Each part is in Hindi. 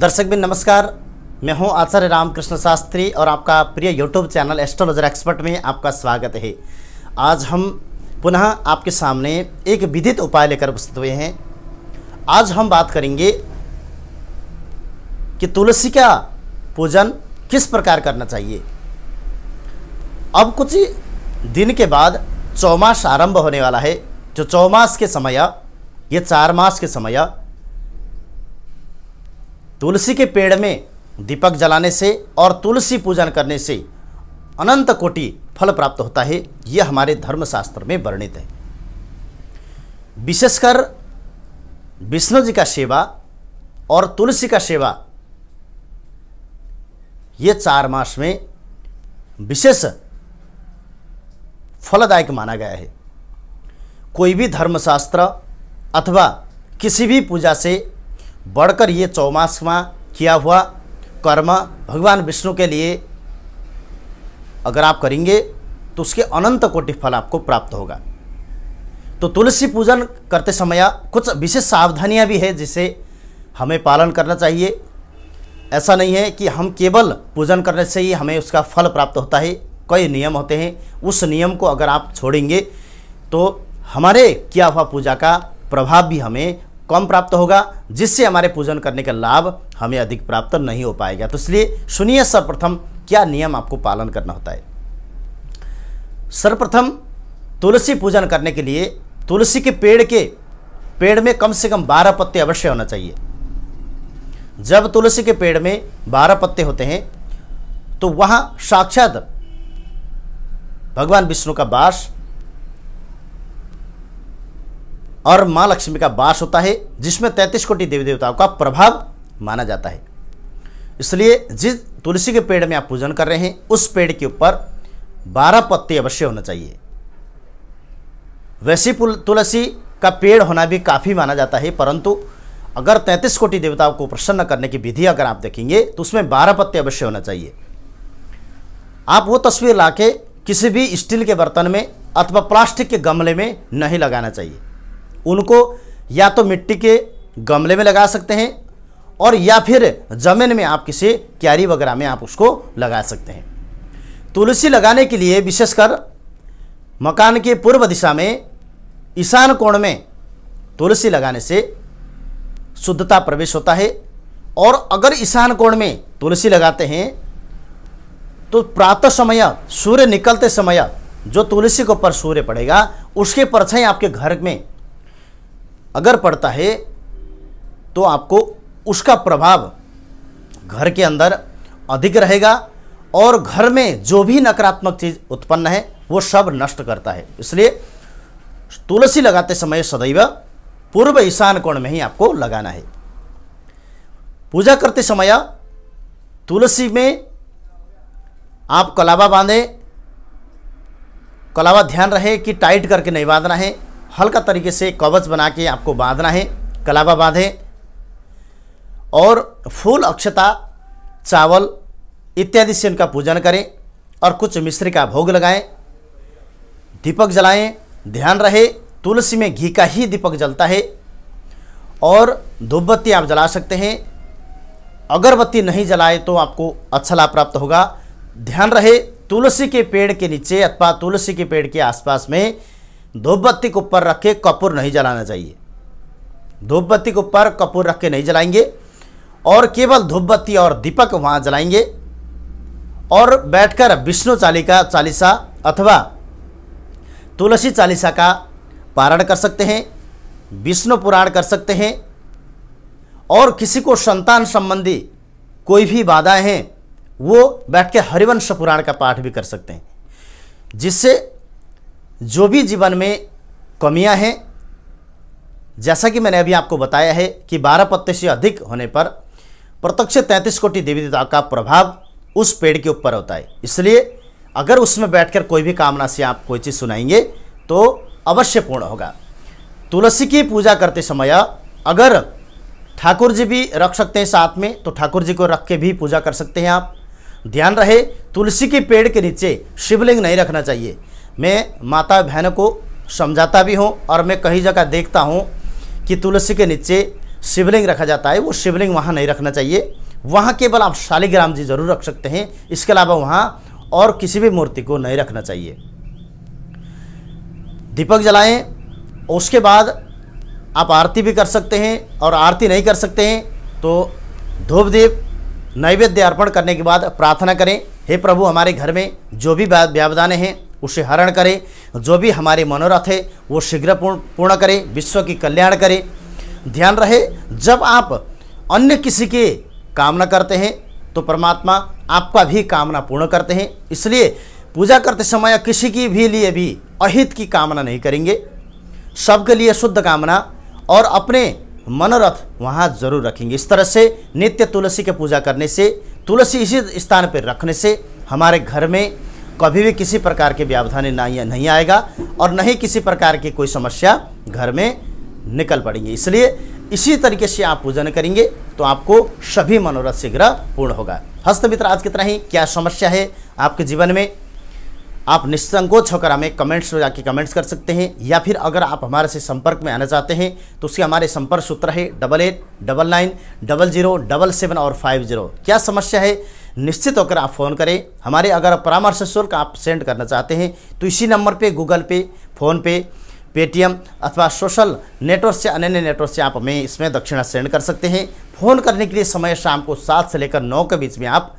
दर्शक भी नमस्कार मैं हूं आचार्य रामकृष्ण शास्त्री और आपका प्रिय यूट्यूब चैनल एस्ट्रोलॉजर एक्सपर्ट में आपका स्वागत है आज हम पुनः आपके सामने एक विदित उपाय लेकर उपस्थित हुए हैं आज हम बात करेंगे कि तुलसी का पूजन किस प्रकार करना चाहिए अब कुछ दिन के बाद चौमास आरंभ होने वाला है जो चौमास के समय ये चार मास के समय तुलसी के पेड़ में दीपक जलाने से और तुलसी पूजन करने से अनंत कोटि फल प्राप्त होता है यह हमारे धर्मशास्त्र में वर्णित है विशेषकर विष्णु जी का सेवा और तुलसी का सेवा ये चार मास में विशेष फलदायक माना गया है कोई भी धर्मशास्त्र अथवा किसी भी पूजा से बढ़कर ये चौमासवा किया हुआ कर्म भगवान विष्णु के लिए अगर आप करेंगे तो उसके अनंत कोटि फल आपको प्राप्त होगा तो तुलसी पूजन करते समय कुछ विशेष सावधानियां भी है जिसे हमें पालन करना चाहिए ऐसा नहीं है कि हम केवल पूजन करने से ही हमें उसका फल प्राप्त होता है कई नियम होते हैं उस नियम को अगर आप छोड़ेंगे तो हमारे किया हुआ पूजा का प्रभाव भी हमें कम प्राप्त होगा जिससे हमारे पूजन करने का लाभ हमें अधिक प्राप्त नहीं हो पाएगा तो इसलिए सुनिए सर्वप्रथम क्या नियम आपको पालन करना होता है सर्वप्रथम तुलसी पूजन करने के लिए तुलसी के पेड़ के पेड़ में कम से कम बारह पत्ते अवश्य होना चाहिए जब तुलसी के पेड़ में बारह पत्ते होते हैं तो वहाँ साक्षात भगवान विष्णु का वास और माँ लक्ष्मी का वास होता है जिसमें तैंतीस कोटि देवी देवताओं का प्रभाव माना जाता है इसलिए जिस तुलसी के पेड़ में आप पूजन कर रहे हैं उस पेड़ के ऊपर बारह पत्ते अवश्य होना चाहिए वैसी तुलसी का पेड़ होना भी काफ़ी माना जाता है परंतु अगर तैंतीस कोटि देवताओं को प्रसन्न करने की विधि अगर आप देखेंगे तो उसमें बारह पत्ते अवश्य होना चाहिए आप वो तस्वीर लाके किसी भी स्टील के बर्तन में अथवा प्लास्टिक के गमले में नहीं लगाना चाहिए उनको या तो मिट्टी के गमले में लगा सकते हैं और या फिर ज़मीन में आप किसी क्यारी वगैरह में आप उसको लगा सकते हैं तुलसी लगाने के लिए विशेषकर मकान के पूर्व दिशा में ईशान कोण में तुलसी लगाने से शुद्धता प्रवेश होता है और अगर ईशान कोण में तुलसी लगाते हैं तो प्रातः समय सूर्य निकलते समय जो तुलसी के ऊपर सूर्य पड़ेगा उसके परछाई आपके घर में अगर पड़ता है तो आपको उसका प्रभाव घर के अंदर अधिक रहेगा और घर में जो भी नकारात्मक चीज़ उत्पन्न है वो सब नष्ट करता है इसलिए तुलसी लगाते समय सदैव पूर्व ईशान कोण में ही आपको लगाना है पूजा करते समय तुलसी में आप कलावा बांधें कलावा ध्यान रहे कि टाइट करके नहीं बांधना है हल्का तरीके से कवच बना के आपको बांधना है कलावा बांधे और फूल अक्षता चावल इत्यादि से उनका पूजन करें और कुछ मिश्री का भोग लगाएं दीपक जलाएं ध्यान रहे तुलसी में घी का ही दीपक जलता है और धूपबत्ती आप जला सकते हैं अगरबत्ती नहीं जलाए तो आपको अच्छा लाभ प्राप्त होगा ध्यान रहे तुलसी के पेड़ के नीचे अथवा तुलसी के पेड़ के आसपास में धोपबत्ती को के ऊपर रख के कपूर नहीं जलाना चाहिए धोपबत्ती के ऊपर कपूर रख के नहीं जलाएंगे और केवल धोपबत्ती और दीपक वहाँ जलाएंगे और बैठकर विष्णु चालिका चालीसा अथवा तुलसी चालीसा का पारण कर सकते हैं विष्णु पुराण कर सकते हैं और किसी को संतान संबंधी कोई भी बाधाएं हैं वो बैठ के हरिवंश पुराण का पाठ भी कर सकते हैं जिससे जो भी जीवन में कमियां हैं जैसा कि मैंने अभी आपको बताया है कि बारह पत्ते से अधिक होने पर प्रत्यक्ष तैंतीस कोटि देवी देवता का प्रभाव उस पेड़ के ऊपर होता है इसलिए अगर उसमें बैठकर कोई भी कामना से आप कोई चीज़ सुनाएंगे तो अवश्य पूर्ण होगा तुलसी की पूजा करते समय अगर ठाकुर जी भी रख सकते हैं साथ में तो ठाकुर जी को रख के भी पूजा कर सकते हैं आप ध्यान रहे तुलसी के पेड़ के नीचे शिवलिंग नहीं रखना चाहिए मैं माता बहनों को समझाता भी हूँ और मैं कहीं जगह देखता हूँ कि तुलसी के नीचे शिवलिंग रखा जाता है वो शिवलिंग वहाँ नहीं रखना चाहिए वहाँ केवल आप शालिग्राम जी जरूर रख सकते हैं इसके अलावा वहाँ और किसी भी मूर्ति को नहीं रखना चाहिए दीपक जलाएं उसके बाद आप आरती भी कर सकते हैं और आरती नहीं कर सकते हैं तो धूप दीप नैवेद्य अर्पण करने के बाद प्रार्थना करें हे प्रभु हमारे घर में जो भी व्यावधाने हैं उसे हरण करे जो भी हमारे मनोरथ है वो शीघ्र पूर्ण करे विश्व की कल्याण करे ध्यान रहे जब आप अन्य किसी के कामना करते हैं तो परमात्मा आपका भी कामना पूर्ण करते हैं इसलिए पूजा करते समय किसी की भी लिए भी अहित की कामना नहीं करेंगे सबके लिए शुद्ध कामना और अपने मनोरथ वहाँ जरूर रखेंगे इस तरह से नित्य तुलसी की पूजा करने से तुलसी इसी स्थान पर रखने से हमारे घर में कभी भी किसी प्रकार के व्यवधानी नहीं नहीं आएगा और न ही किसी प्रकार की कोई समस्या घर में निकल पड़ेंगी इसलिए इसी तरीके से आप पूजन करेंगे तो आपको सभी मनोरथ शीघ्र पूर्ण होगा हस्त मित्र आज कितना ही क्या समस्या है आपके जीवन में आप निस्संकोच होकर हमें कमेंट्स में जाके कमेंट्स कर सकते हैं या फिर अगर आप हमारे से संपर्क में आना चाहते हैं तो उसके हमारे संपर्क सूत्र है double eight double nine double zero double seven और फाइव जीरो क्या समस्या है निश्चित होकर आप फ़ोन करें हमारे अगर परामर्श शुल्क आप सेंड करना चाहते हैं तो इसी नंबर पे गूगल पे फ़ोन पे पेटीएम अथवा सोशल नेटवर्क से अन्य नेटवर्क से आप हमें इसमें दक्षिणा सेंड कर सकते हैं फ़ोन करने के लिए समय शाम को सात से लेकर नौ के बीच में आप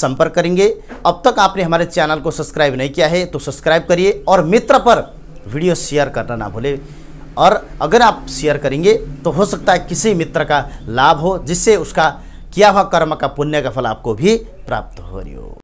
संपर्क करेंगे अब तक आपने हमारे चैनल को सब्सक्राइब नहीं किया है तो सब्सक्राइब करिए और मित्र पर वीडियो शेयर करना ना भूलें और अगर आप शेयर करेंगे तो हो सकता है किसी मित्र का लाभ हो जिससे उसका किया हुआ कर्म का पुण्य का फल आपको भी प्राप्त हो रही हो